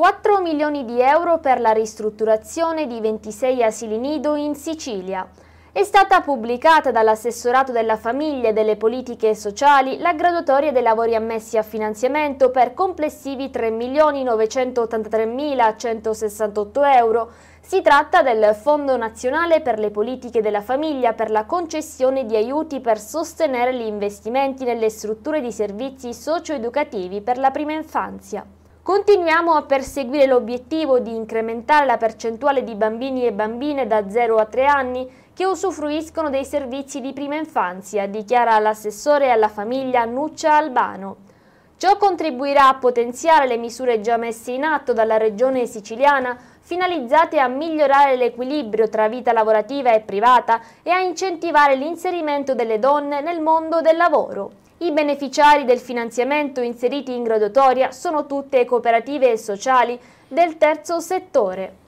4 milioni di euro per la ristrutturazione di 26 asili nido in Sicilia. È stata pubblicata dall'assessorato della famiglia e delle politiche sociali la graduatoria dei lavori ammessi a finanziamento per complessivi 3.983.168 euro. Si tratta del Fondo nazionale per le politiche della famiglia per la concessione di aiuti per sostenere gli investimenti nelle strutture di servizi socioeducativi per la prima infanzia. Continuiamo a perseguire l'obiettivo di incrementare la percentuale di bambini e bambine da 0 a 3 anni che usufruiscono dei servizi di prima infanzia, dichiara l'assessore alla famiglia Nuccia Albano. Ciò contribuirà a potenziare le misure già messe in atto dalla Regione siciliana finalizzate a migliorare l'equilibrio tra vita lavorativa e privata e a incentivare l'inserimento delle donne nel mondo del lavoro. I beneficiari del finanziamento inseriti in graduatoria sono tutte cooperative e sociali del terzo settore.